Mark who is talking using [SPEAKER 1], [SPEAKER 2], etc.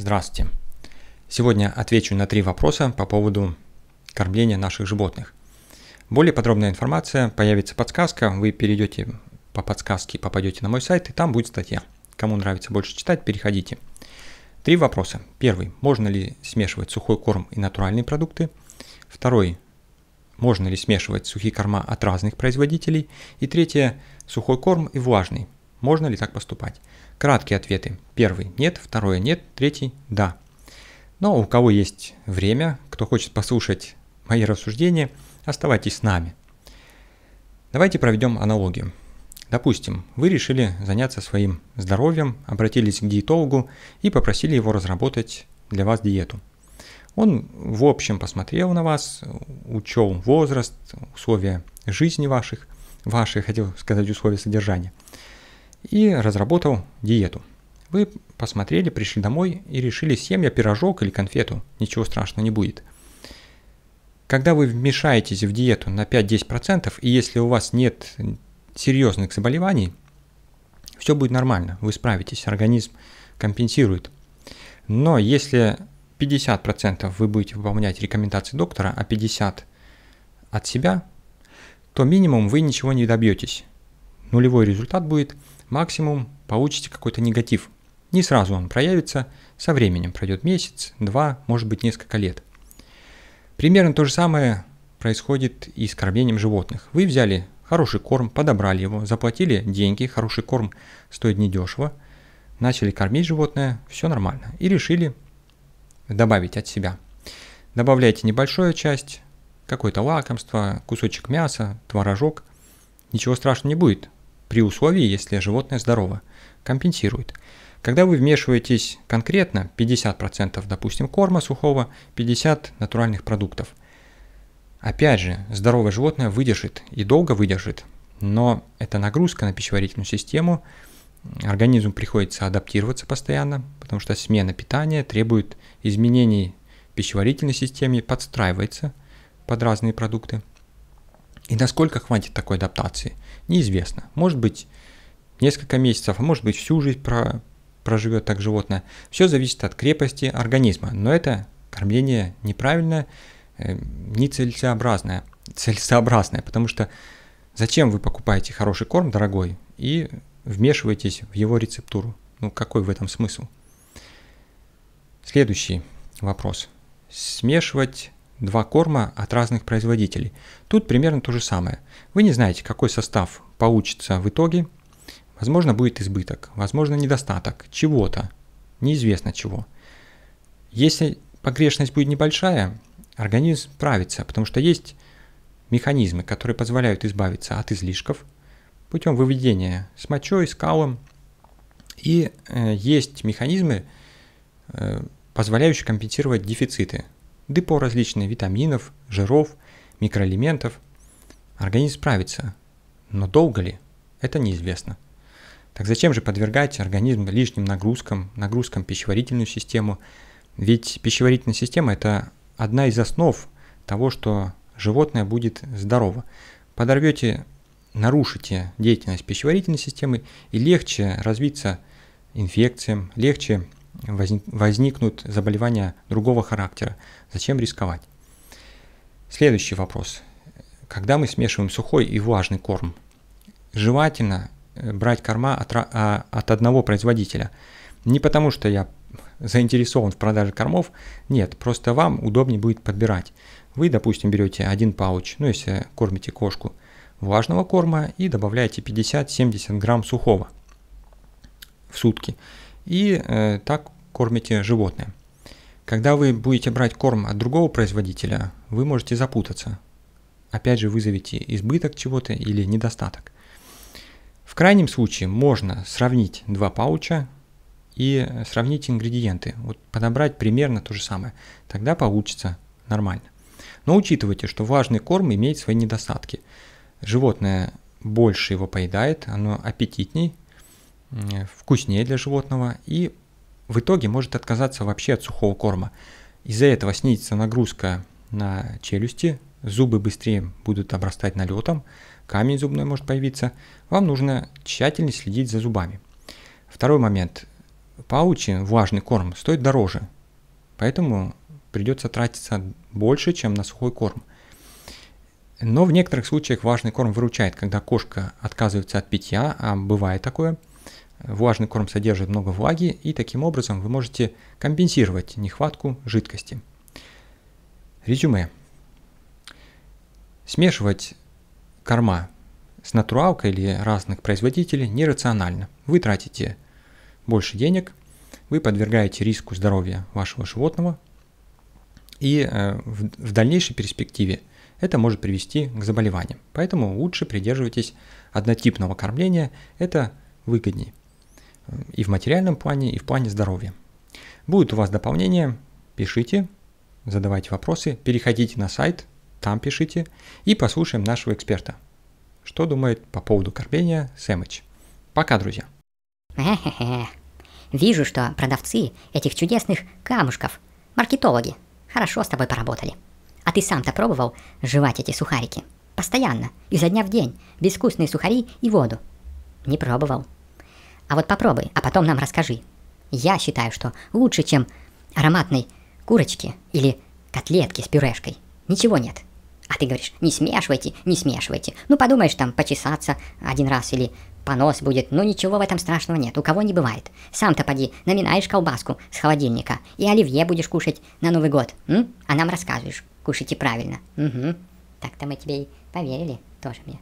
[SPEAKER 1] Здравствуйте! Сегодня отвечу на три вопроса по поводу кормления наших животных. Более подробная информация, появится подсказка, вы перейдете по подсказке, попадете на мой сайт, и там будет статья. Кому нравится больше читать, переходите. Три вопроса. Первый. Можно ли смешивать сухой корм и натуральные продукты? Второй. Можно ли смешивать сухие корма от разных производителей? И третье. Сухой корм и влажный. Можно ли так поступать? Краткие ответы. Первый – нет, второе – нет, третий – да. Но у кого есть время, кто хочет послушать мои рассуждения, оставайтесь с нами. Давайте проведем аналогию. Допустим, вы решили заняться своим здоровьем, обратились к диетологу и попросили его разработать для вас диету. Он в общем посмотрел на вас, учел возраст, условия жизни ваших, ваши, хотел сказать, условия содержания – и разработал диету. Вы посмотрели, пришли домой и решили, съем я пирожок или конфету, ничего страшного не будет. Когда вы вмешаетесь в диету на 5-10%, и если у вас нет серьезных заболеваний, все будет нормально, вы справитесь, организм компенсирует. Но если 50% вы будете выполнять рекомендации доктора, а 50% от себя, то минимум вы ничего не добьетесь. Нулевой результат будет – максимум получите какой-то негатив. Не сразу он проявится, со временем пройдет месяц, два, может быть несколько лет. Примерно то же самое происходит и с кормлением животных. Вы взяли хороший корм, подобрали его, заплатили деньги, хороший корм стоит недешево, начали кормить животное, все нормально. И решили добавить от себя. Добавляете небольшую часть, какое-то лакомство, кусочек мяса, творожок. Ничего страшного не будет при условии, если животное здорово, компенсирует. Когда вы вмешиваетесь конкретно, 50% допустим корма сухого, 50% натуральных продуктов. Опять же, здоровое животное выдержит и долго выдержит, но это нагрузка на пищеварительную систему, организму приходится адаптироваться постоянно, потому что смена питания требует изменений пищеварительной системе, подстраивается под разные продукты. И насколько хватит такой адаптации, неизвестно. Может быть, несколько месяцев, а может быть, всю жизнь про, проживет так животное. Все зависит от крепости организма, но это кормление неправильное, э, нецелесообразное, целесообразное, потому что зачем вы покупаете хороший корм, дорогой, и вмешиваетесь в его рецептуру? Ну какой в этом смысл? Следующий вопрос. Смешивать два корма от разных производителей. Тут примерно то же самое. Вы не знаете, какой состав получится в итоге. Возможно, будет избыток, возможно, недостаток чего-то, неизвестно чего. Если погрешность будет небольшая, организм справится, потому что есть механизмы, которые позволяют избавиться от излишков путем выведения с мочой, с калом. И э, есть механизмы, э, позволяющие компенсировать дефициты депо различных витаминов, жиров, микроэлементов. Организм справится, но долго ли, это неизвестно. Так зачем же подвергать организм лишним нагрузкам, нагрузкам пищеварительную систему? Ведь пищеварительная система – это одна из основ того, что животное будет здорово. Подорвете, нарушите деятельность пищеварительной системы и легче развиться инфекциям, легче возникнут заболевания другого характера. Зачем рисковать? Следующий вопрос. Когда мы смешиваем сухой и влажный корм, желательно э, брать корма от, а, от одного производителя. Не потому, что я заинтересован в продаже кормов, нет, просто вам удобнее будет подбирать. Вы, допустим, берете один пауч, ну если кормите кошку, влажного корма и добавляете 50-70 грамм сухого в сутки и э, так кормите животное. Когда вы будете брать корм от другого производителя, вы можете запутаться. Опять же вызовете избыток чего-то или недостаток. В крайнем случае можно сравнить два пауча и сравнить ингредиенты. Вот подобрать примерно то же самое. Тогда получится нормально. Но учитывайте, что влажный корм имеет свои недостатки. Животное больше его поедает, оно аппетитней, Э, вкуснее для животного и в итоге может отказаться вообще от сухого корма. Из-за этого снизится нагрузка на челюсти, зубы быстрее будут обрастать налетом, камень зубной может появиться. Вам нужно тщательно следить за зубами. Второй момент. Паучи, влажный корм, стоит дороже, поэтому придется тратиться больше, чем на сухой корм. Но в некоторых случаях влажный корм выручает, когда кошка отказывается от питья, а бывает такое – Влажный корм содержит много влаги, и таким образом вы можете компенсировать нехватку жидкости. Резюме. Смешивать корма с натуралкой или разных производителей нерационально. Вы тратите больше денег, вы подвергаете риску здоровья вашего животного, и э, в дальнейшей перспективе это может привести к заболеваниям. Поэтому лучше придерживайтесь однотипного кормления, это выгоднее и в материальном плане, и в плане здоровья. Будет у вас дополнение, пишите, задавайте вопросы, переходите на сайт, там пишите и послушаем нашего эксперта. Что думает по поводу кормления Сэмыч? Пока, друзья.
[SPEAKER 2] Вижу, что продавцы этих чудесных камушков, маркетологи, хорошо с тобой поработали. А ты сам-то пробовал жевать эти сухарики? Постоянно, изо дня в день, безвкусные сухари и воду. Не пробовал. А вот попробуй, а потом нам расскажи. Я считаю, что лучше, чем ароматной курочки или котлетки с пюрешкой. Ничего нет. А ты говоришь, не смешивайте, не смешивайте. Ну подумаешь, там почесаться один раз или понос будет. Ну ничего в этом страшного нет, у кого не бывает. Сам-то поди, наминаешь колбаску с холодильника и оливье будешь кушать на Новый год. М? А нам рассказываешь, кушайте правильно. Угу. Так-то мы тебе и поверили тоже мне.